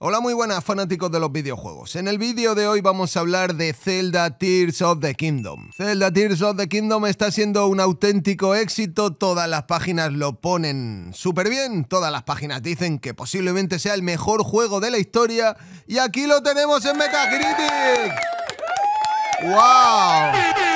Hola muy buenas fanáticos de los videojuegos, en el vídeo de hoy vamos a hablar de Zelda Tears of the Kingdom. Zelda Tears of the Kingdom está siendo un auténtico éxito, todas las páginas lo ponen súper bien, todas las páginas dicen que posiblemente sea el mejor juego de la historia y aquí lo tenemos en Metacritic. ¡Wow!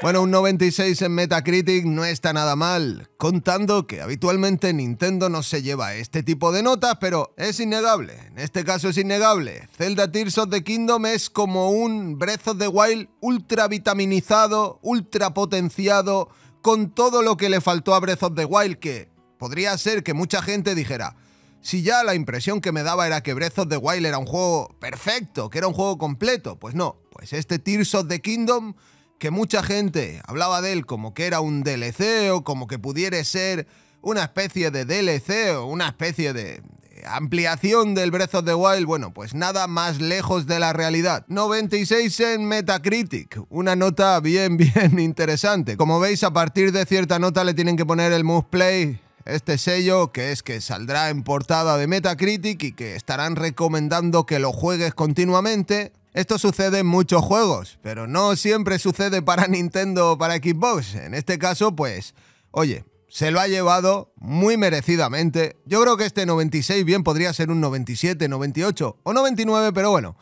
Bueno, un 96 en Metacritic no está nada mal, contando que habitualmente Nintendo no se lleva este tipo de notas, pero es innegable, en este caso es innegable. Zelda Tears of the Kingdom es como un Breath of the Wild ultra vitaminizado, ultra potenciado, con todo lo que le faltó a Breath of the Wild, que podría ser que mucha gente dijera, si ya la impresión que me daba era que Breath of the Wild era un juego perfecto, que era un juego completo, pues no, pues este Tears of the Kingdom que mucha gente hablaba de él como que era un DLC o como que pudiera ser una especie de DLC o una especie de ampliación del Breath of the Wild, bueno, pues nada más lejos de la realidad. 96 en Metacritic, una nota bien, bien interesante. Como veis, a partir de cierta nota le tienen que poner el move play, este sello, que es que saldrá en portada de Metacritic y que estarán recomendando que lo juegues continuamente. Esto sucede en muchos juegos, pero no siempre sucede para Nintendo o para Xbox. En este caso, pues, oye, se lo ha llevado muy merecidamente. Yo creo que este 96 bien podría ser un 97, 98 o 99, pero bueno,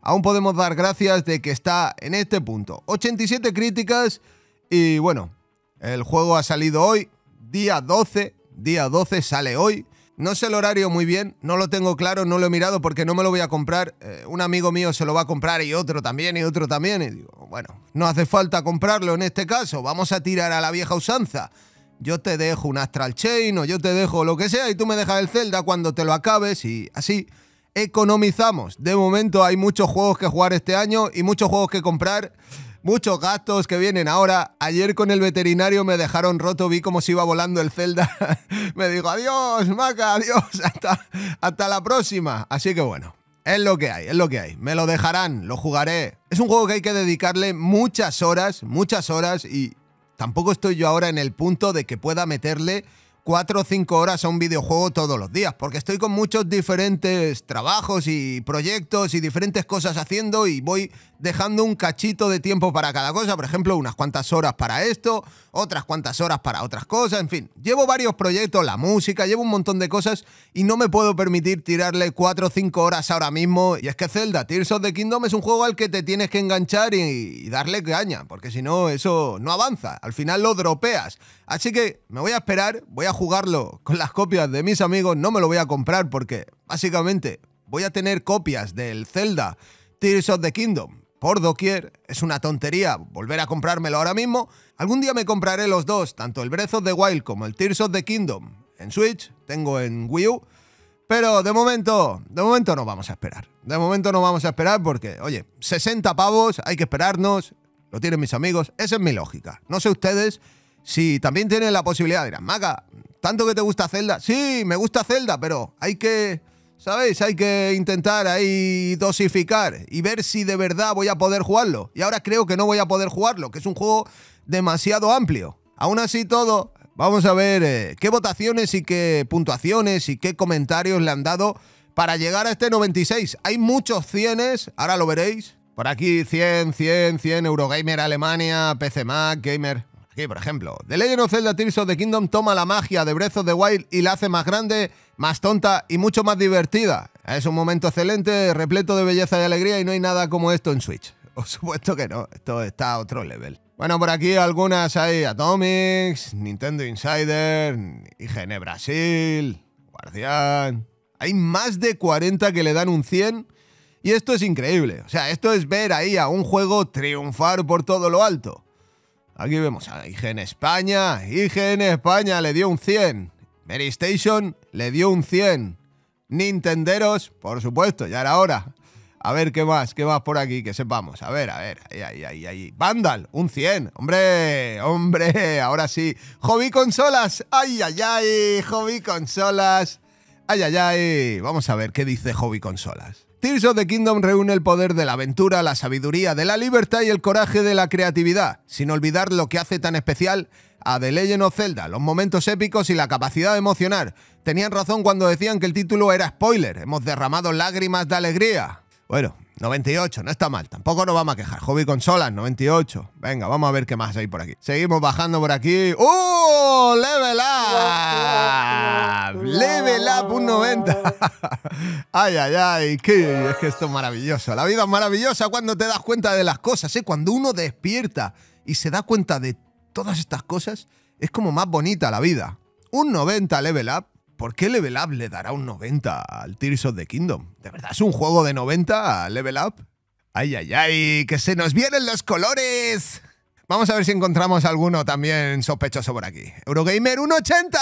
aún podemos dar gracias de que está en este punto. 87 críticas y bueno, el juego ha salido hoy, día 12, día 12 sale hoy. No sé el horario muy bien, no lo tengo claro, no lo he mirado porque no me lo voy a comprar. Eh, un amigo mío se lo va a comprar y otro también y otro también. Y digo, bueno, no hace falta comprarlo en este caso, vamos a tirar a la vieja usanza. Yo te dejo un Astral Chain o yo te dejo lo que sea y tú me dejas el Zelda cuando te lo acabes y así economizamos. De momento hay muchos juegos que jugar este año y muchos juegos que comprar. Muchos gastos que vienen ahora. Ayer con el veterinario me dejaron roto, vi como se iba volando el Zelda. me dijo, adiós, Maca, adiós, hasta, hasta la próxima. Así que bueno, es lo que hay, es lo que hay. Me lo dejarán, lo jugaré. Es un juego que hay que dedicarle muchas horas, muchas horas y tampoco estoy yo ahora en el punto de que pueda meterle 4 o 5 horas a un videojuego todos los días, porque estoy con muchos diferentes trabajos y proyectos y diferentes cosas haciendo y voy dejando un cachito de tiempo para cada cosa, por ejemplo, unas cuantas horas para esto, otras cuantas horas para otras cosas, en fin, llevo varios proyectos, la música, llevo un montón de cosas y no me puedo permitir tirarle 4 o 5 horas ahora mismo, y es que Zelda, Tears of the Kingdom es un juego al que te tienes que enganchar y, y darle caña, porque si no, eso no avanza, al final lo dropeas. Así que me voy a esperar, voy a jugarlo con las copias de mis amigos, no me lo voy a comprar porque básicamente voy a tener copias del Zelda Tears of the Kingdom por doquier. Es una tontería volver a comprármelo ahora mismo. Algún día me compraré los dos, tanto el Breath of the Wild como el Tears of the Kingdom en Switch, tengo en Wii U. Pero de momento, de momento no vamos a esperar. De momento no vamos a esperar porque, oye, 60 pavos, hay que esperarnos, lo tienen mis amigos, esa es mi lógica. No sé ustedes, si también tienes la posibilidad, a maga, ¿tanto que te gusta Zelda? Sí, me gusta Zelda, pero hay que, ¿sabéis? Hay que intentar ahí dosificar y ver si de verdad voy a poder jugarlo. Y ahora creo que no voy a poder jugarlo, que es un juego demasiado amplio. Aún así todo, vamos a ver eh, qué votaciones y qué puntuaciones y qué comentarios le han dado para llegar a este 96. Hay muchos cienes, ahora lo veréis. Por aquí 100, 100, 100, Eurogamer Alemania, PC Mac, Gamer Aquí, por ejemplo, The Legend of Zelda Tears of the Kingdom toma la magia de Breath of the Wild y la hace más grande, más tonta y mucho más divertida. Es un momento excelente, repleto de belleza y alegría y no hay nada como esto en Switch. Por supuesto que no, esto está a otro level. Bueno, por aquí algunas hay Atomics, Nintendo Insider, IGN Brasil, Guardián... Hay más de 40 que le dan un 100 y esto es increíble. O sea, esto es ver ahí a un juego triunfar por todo lo alto. Aquí vemos a IGN España. IGN España le dio un 100. Mary Station le dio un 100. Nintenderos, por supuesto, ya era hora. A ver qué más, qué más por aquí, que sepamos. A ver, a ver, ahí, ahí, ahí, ahí. Vandal, un 100. Hombre, hombre, ahora sí. Hobby consolas. Ay, ay, ay, hobby consolas. Ay, ay, ay. Vamos a ver qué dice hobby consolas. Tears of the Kingdom reúne el poder de la aventura, la sabiduría, de la libertad y el coraje de la creatividad, sin olvidar lo que hace tan especial a The Legend of Zelda, los momentos épicos y la capacidad de emocionar. Tenían razón cuando decían que el título era spoiler, hemos derramado lágrimas de alegría. Bueno, 98, no está mal. Tampoco nos vamos a quejar. Hobby consolas, 98. Venga, vamos a ver qué más hay por aquí. Seguimos bajando por aquí. ¡Uh! ¡Level up! ¡Level up un 90! ¡Ay, ay, ay! ¡Qué! Es que esto es maravilloso. La vida es maravillosa cuando te das cuenta de las cosas, ¿eh? Cuando uno despierta y se da cuenta de todas estas cosas, es como más bonita la vida. Un 90 level up ¿por qué Level Up le dará un 90 al Tears of the Kingdom? ¿De verdad es un juego de 90 a Level Up? ¡Ay, ay, ay! ¡Que se nos vienen los colores! Vamos a ver si encontramos alguno también sospechoso por aquí. Eurogamer 80!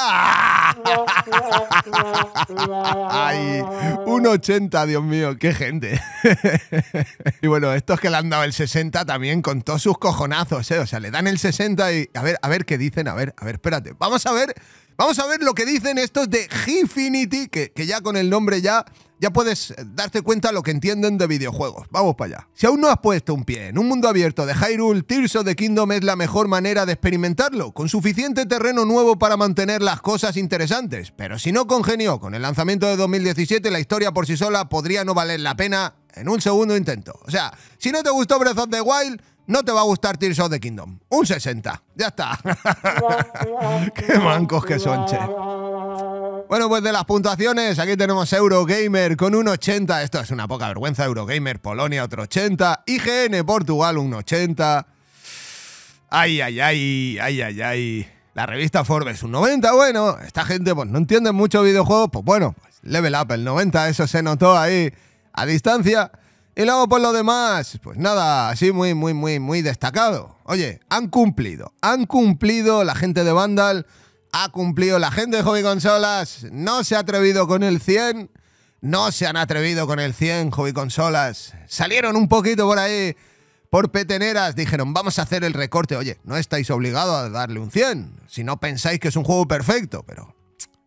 Ay, 80, Dios mío, qué gente. y bueno, estos que le han dado el 60 también con todos sus cojonazos, ¿eh? O sea, le dan el 60 y a ver, a ver qué dicen, a ver, a ver, espérate. Vamos a ver Vamos a ver lo que dicen estos de Gfinity, que, que ya con el nombre ya, ya puedes darte cuenta lo que entienden de videojuegos. Vamos para allá. Si aún no has puesto un pie en un mundo abierto de Hyrule, Tears of the Kingdom es la mejor manera de experimentarlo, con suficiente terreno nuevo para mantener las cosas interesantes. Pero si no congenió con el lanzamiento de 2017, la historia por sí sola podría no valer la pena en un segundo intento. O sea, si no te gustó Breath of the Wild, no te va a gustar Tears of the Kingdom. Un 60. Ya está. Qué mancos que son, che. Bueno, pues de las puntuaciones, aquí tenemos Eurogamer con un 80. Esto es una poca vergüenza. Eurogamer Polonia, otro 80. IGN Portugal, un 80. Ay, ay, ay, ay, ay, ay. La revista Forbes, un 90. Bueno, esta gente pues no entiende mucho videojuegos. Pues bueno, pues Level Up, el 90. Eso se notó ahí a distancia. Y luego por lo demás, pues nada, así muy, muy, muy, muy destacado. Oye, han cumplido, han cumplido la gente de Vandal, ha cumplido la gente de Hobby Consolas, no se ha atrevido con el 100, no se han atrevido con el 100 Hobby Consolas. Salieron un poquito por ahí por peteneras, dijeron, vamos a hacer el recorte. Oye, no estáis obligados a darle un 100, si no pensáis que es un juego perfecto, pero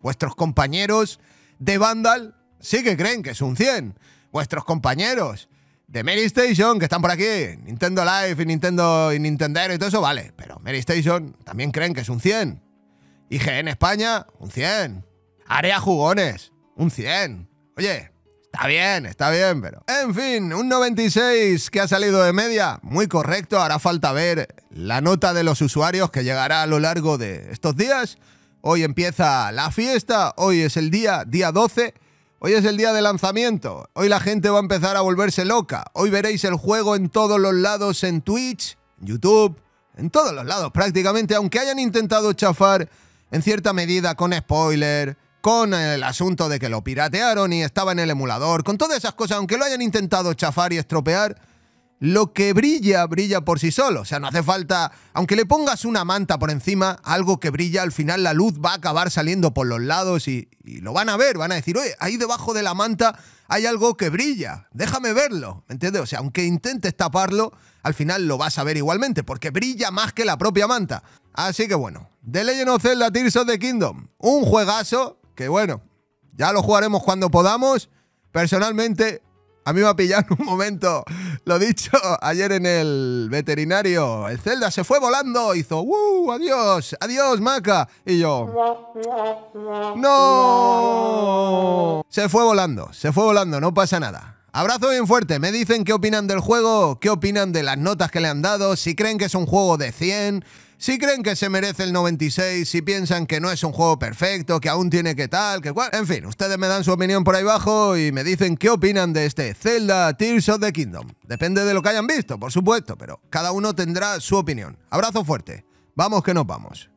vuestros compañeros de Vandal sí que creen que es un 100. Vuestros compañeros de Mary Station, que están por aquí, Nintendo Live y Nintendo y Nintendo y todo eso, vale. Pero Mary Station también creen que es un 100. IGN España, un 100. Area Jugones, un 100. Oye, está bien, está bien, pero... En fin, un 96 que ha salido de media, muy correcto. Hará falta ver la nota de los usuarios que llegará a lo largo de estos días. Hoy empieza la fiesta, hoy es el día, día 12. Hoy es el día de lanzamiento. Hoy la gente va a empezar a volverse loca. Hoy veréis el juego en todos los lados, en Twitch, en YouTube, en todos los lados prácticamente, aunque hayan intentado chafar en cierta medida con spoiler, con el asunto de que lo piratearon y estaba en el emulador, con todas esas cosas, aunque lo hayan intentado chafar y estropear lo que brilla, brilla por sí solo. O sea, no hace falta, aunque le pongas una manta por encima, algo que brilla, al final la luz va a acabar saliendo por los lados y, lo van a ver, van a decir, oye, ahí debajo de la manta hay algo que brilla, déjame verlo, ¿me entiendes? O sea, aunque intentes taparlo, al final lo vas a ver igualmente, porque brilla más que la propia manta. Así que bueno, The Legend of Zelda Tears of the Kingdom, un juegazo que bueno, ya lo jugaremos cuando podamos. Personalmente a mí me ha pillado en un momento, lo dicho, ayer en el veterinario. El Zelda se fue volando, hizo ¡Uh! ¡Adiós! ¡Adiós, Maca! Y yo... ¡No! Se fue volando, se fue volando, no pasa nada. Abrazo bien fuerte, me dicen qué opinan del juego, qué opinan de las notas que le han dado, si creen que es un juego de 100, si creen que se merece el 96, si piensan que no es un juego perfecto, que aún tiene que tal, que cual... En fin, ustedes me dan su opinión por ahí abajo y me dicen qué opinan de este Zelda Tears of the Kingdom. Depende de lo que hayan visto, por supuesto, pero cada uno tendrá su opinión. Abrazo fuerte. Vamos que nos vamos.